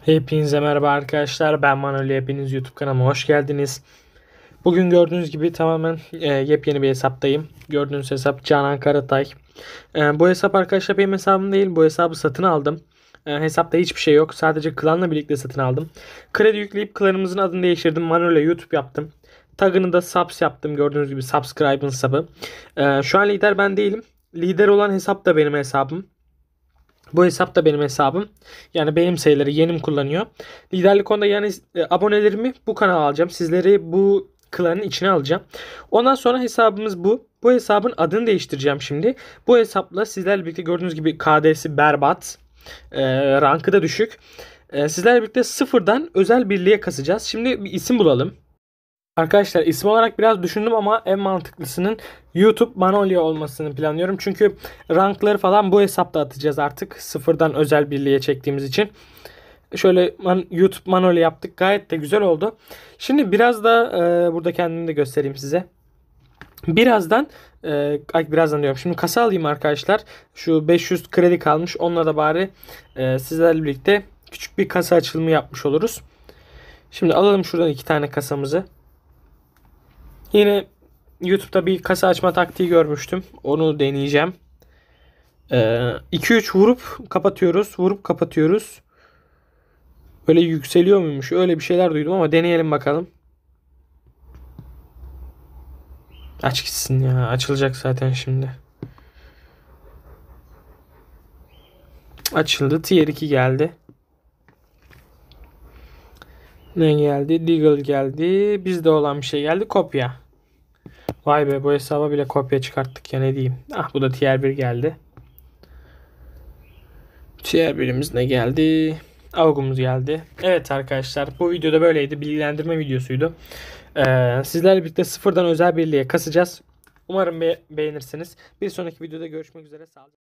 Hepinize merhaba arkadaşlar. Ben Manoli. Hepiniz YouTube kanalıma hoş geldiniz. Bugün gördüğünüz gibi tamamen e, yepyeni bir hesaptayım. Gördüğünüz hesap Canan Karatay. E, bu hesap arkadaşlar benim hesabım değil. Bu hesabı satın aldım. E, hesapta hiçbir şey yok. Sadece klanla birlikte satın aldım. Kredi yükleyip klanımızın adını değiştirdim. Manuel'e YouTube yaptım. Tagını da subs yaptım. Gördüğünüz gibi subscribe'ın sabı. E, şu an lider ben değilim. Lider olan hesap da benim hesabım. Bu hesap da benim hesabım. Yani benim sayıları yenim kullanıyor. Liderlik onda yani e, abonelerimi bu kanala alacağım. Sizleri bu klanın içine alacağım. Ondan sonra hesabımız bu. Bu hesabın adını değiştireceğim şimdi. Bu hesapla sizlerle birlikte gördüğünüz gibi KD'si berbat. E, rankı da düşük. E, sizlerle birlikte sıfırdan özel birliğe kasacağız. Şimdi bir isim bulalım. Arkadaşlar isim olarak biraz düşündüm ama en mantıklısının YouTube Manolya olmasını planlıyorum. Çünkü rankları falan bu hesapta atacağız artık. Sıfırdan özel birliğe çektiğimiz için. Şöyle man, YouTube Manolya yaptık. Gayet de güzel oldu. Şimdi biraz da e, burada kendimi de göstereyim size. Birazdan e, birazdan diyorum. Şimdi kasa alayım arkadaşlar. Şu 500 kredi kalmış. Onunla da bari e, sizlerle birlikte küçük bir kasa açılımı yapmış oluruz. Şimdi alalım şuradan iki tane kasamızı. Yine YouTube'da bir kasa açma taktiği görmüştüm. Onu deneyeceğim. 2-3 ee, vurup kapatıyoruz. Vurup kapatıyoruz. Böyle yükseliyor muymuş? Öyle bir şeyler duydum ama deneyelim bakalım. Aç gitsin ya. Açılacak zaten şimdi. Açıldı. Tier 2 geldi. Ne geldi? Legal geldi. Bizde olan bir şey geldi. Kopya. Vay be bu hesaba bile kopya çıkarttık ya ne diyeyim. Ah bu da tier 1 geldi. Tier 1'imiz ne geldi? Avgumuz geldi. Evet arkadaşlar bu videoda böyleydi. Bilgilendirme videosuydu. Ee, sizlerle birlikte sıfırdan özel birliğe kasacağız. Umarım be beğenirsiniz. Bir sonraki videoda görüşmek üzere. Sağ olun.